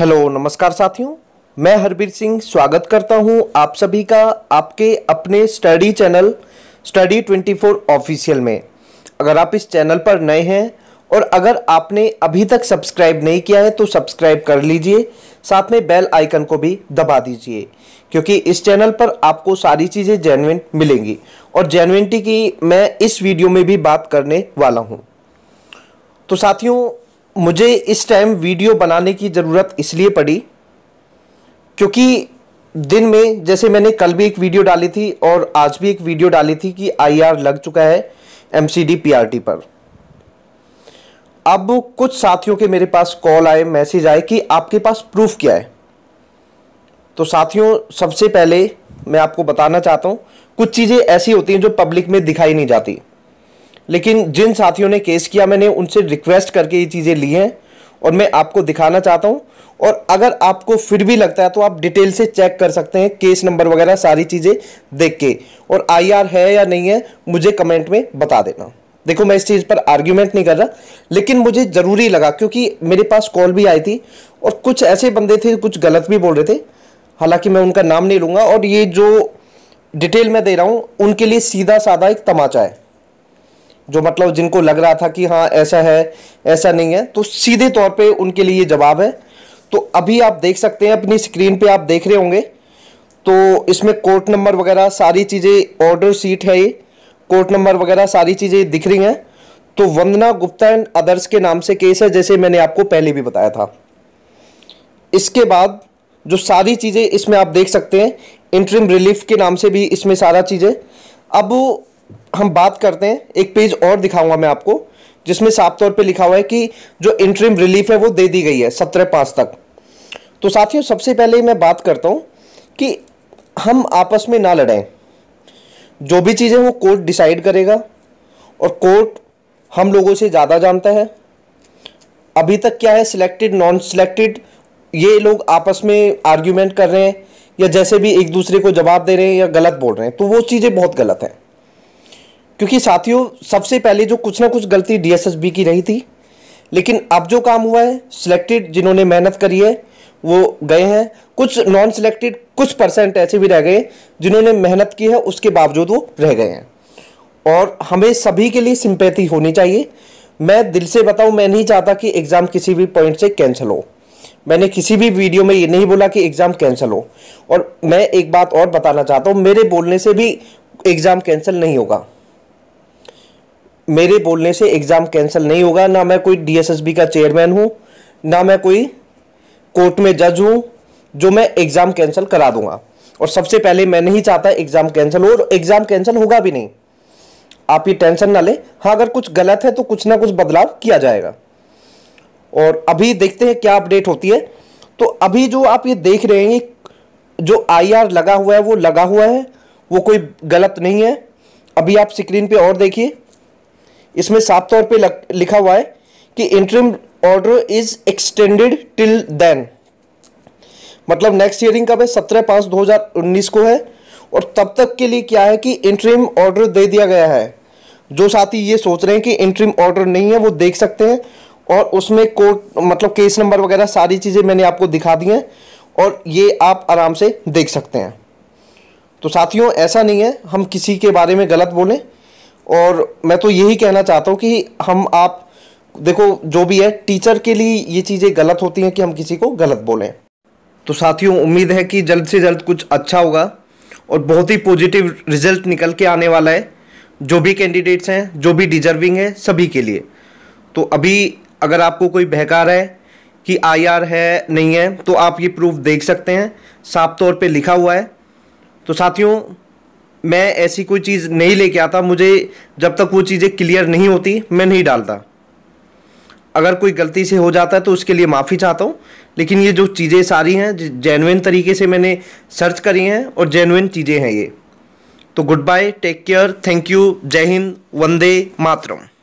hello नमस्कार साथियों मैं हरबीर सिंह स्वागत करता हूं आप सभी का आपके अपने स्टडी चैनल स्टडी 24 ऑफिशियल में अगर आप इस चैनल पर नए हैं और अगर आपने अभी तक सब्सक्राइब नहीं किया है तो सब्सक्राइब कर लीजिए साथ में बेल आइकन को भी दबा दीजिए क्योंकि इस चैनल पर आपको सारी चीज़ें जेनविन मिलेंगी और जेनविनटी की मैं इस वीडियो में भी बात करने वाला हूँ तो साथियों मुझे इस टाइम वीडियो बनाने की ज़रूरत इसलिए पड़ी क्योंकि दिन में जैसे मैंने कल भी एक वीडियो डाली थी और आज भी एक वीडियो डाली थी कि आईआर लग चुका है एमसीडी पीआरटी पर अब कुछ साथियों के मेरे पास कॉल आए मैसेज आए कि आपके पास प्रूफ क्या है तो साथियों सबसे पहले मैं आपको बताना चाहता हूँ कुछ चीज़ें ऐसी होती हैं जो पब्लिक में दिखाई नहीं जाती लेकिन जिन साथियों ने केस किया मैंने उनसे रिक्वेस्ट करके ये चीज़ें ली हैं और मैं आपको दिखाना चाहता हूँ और अगर आपको फिर भी लगता है तो आप डिटेल से चेक कर सकते हैं केस नंबर वगैरह सारी चीज़ें देख के और आईआर है या नहीं है मुझे कमेंट में बता देना देखो मैं इस चीज़ पर आर्ग्यूमेंट नहीं कर रहा लेकिन मुझे ज़रूरी लगा क्योंकि मेरे पास कॉल भी आई थी और कुछ ऐसे बंदे थे कुछ गलत भी बोल रहे थे हालांकि मैं उनका नाम नहीं लूँगा और ये जो डिटेल मैं दे रहा हूँ उनके लिए सीधा साधा एक तमाचा है जो मतलब जिनको लग रहा था कि हाँ ऐसा है ऐसा नहीं है तो सीधे तौर पे उनके लिए ये जवाब है तो अभी आप देख सकते हैं अपनी स्क्रीन पे आप देख रहे होंगे तो इसमें कोर्ट नंबर वगैरह सारी चीज़ें ऑर्डर सीट है ये कोर्ट नंबर वगैरह सारी चीज़ें दिख रही हैं तो वंदना गुप्ता एंड अदर्स के नाम से केस है जैसे मैंने आपको पहले भी बताया था इसके बाद जो सारी चीज़ें इसमें आप देख सकते हैं इंटरिम रिलीफ के नाम से भी इसमें सारा चीज़ें अब हम बात करते हैं एक पेज और दिखाऊंगा मैं आपको जिसमें साफ तौर पे लिखा हुआ है कि जो इंट्रीम रिलीफ है वो दे दी गई है सत्रह पाँच तक तो साथियों सबसे पहले मैं बात करता हूँ कि हम आपस में ना लड़ें जो भी चीज़ें वो कोर्ट डिसाइड करेगा और कोर्ट हम लोगों से ज़्यादा जानता है अभी तक क्या है सिलेक्टेड नॉन सिलेक्टेड ये लोग आपस में आर्ग्यूमेंट कर रहे हैं या जैसे भी एक दूसरे को जवाब दे रहे हैं या गलत बोल रहे हैं तो वो चीज़ें बहुत गलत हैं क्योंकि साथियों सबसे पहले जो कुछ ना कुछ गलती डीएसएसबी की रही थी लेकिन अब जो काम हुआ है सिलेक्टेड जिन्होंने मेहनत करी है वो गए हैं कुछ नॉन सिलेक्टेड कुछ परसेंट ऐसे भी रह गए जिन्होंने मेहनत की है उसके बावजूद वो रह गए हैं और हमें सभी के लिए सिंपैथी होनी चाहिए मैं दिल से बताऊं मैं नहीं चाहता कि एग्ज़ाम किसी भी पॉइंट से कैंसिल हो मैंने किसी भी वीडियो में ये नहीं बोला कि एग्ज़ाम कैंसिल हो और मैं एक बात और बताना चाहता हूँ मेरे बोलने से भी एग्ज़ाम कैंसिल नहीं होगा मेरे बोलने से एग्ज़ाम कैंसिल नहीं होगा ना मैं कोई डीएसएसबी का चेयरमैन हूँ ना मैं कोई कोर्ट में जज हूँ जो मैं एग्ज़ाम कैंसिल करा दूंगा और सबसे पहले मैं नहीं चाहता एग्ज़ाम कैंसिल हो और एग्ज़ाम कैंसिल होगा भी नहीं आप ये टेंशन ना लें हाँ अगर कुछ गलत है तो कुछ ना कुछ बदलाव किया जाएगा और अभी देखते हैं क्या अपडेट होती है तो अभी जो आप ये देख रहे हैं जो आई लगा हुआ है वो लगा हुआ है वो कोई गलत नहीं है अभी आप स्क्रीन पे और देखिए इसमें साफ तौर पे लिखा हुआ है कि interim order is extended till then मतलब नेक्स्ट हियरिंग कब है सत्रह पाँच दो हजार उन्नीस को है और तब तक के लिए क्या है कि इंट्रीम ऑर्डर दे दिया गया है जो साथी ये सोच रहे हैं कि इंट्रीम ऑर्डर नहीं है वो देख सकते हैं और उसमें कोर्ट मतलब केस नंबर वगैरह सारी चीज़ें मैंने आपको दिखा दी हैं और ये आप आराम से देख सकते हैं तो साथियों ऐसा नहीं है हम किसी के बारे में गलत बोलें और मैं तो यही कहना चाहता हूँ कि हम आप देखो जो भी है टीचर के लिए ये चीज़ें गलत होती हैं कि हम किसी को गलत बोलें तो साथियों उम्मीद है कि जल्द से जल्द कुछ अच्छा होगा और बहुत ही पॉजिटिव रिजल्ट निकल के आने वाला है जो भी कैंडिडेट्स हैं जो भी डिजर्विंग है सभी के लिए तो अभी अगर आपको कोई बहका रहा है कि आईआर है नहीं है तो आप ये प्रूफ देख सकते हैं साफ तौर पे लिखा हुआ है तो साथियों मैं ऐसी कोई चीज़ नहीं लेके आता मुझे जब तक वो चीज़ें क्लियर नहीं होती मैं नहीं डालता अगर कोई गलती से हो जाता है तो उसके लिए माफ़ी चाहता हूँ लेकिन ये जो चीज़ें सारी हैं जेनुइन तरीके से मैंने सर्च करी हैं और जेनुइन चीज़ें हैं ये तो goodbye take care thank you Jai Hind Vande Mataram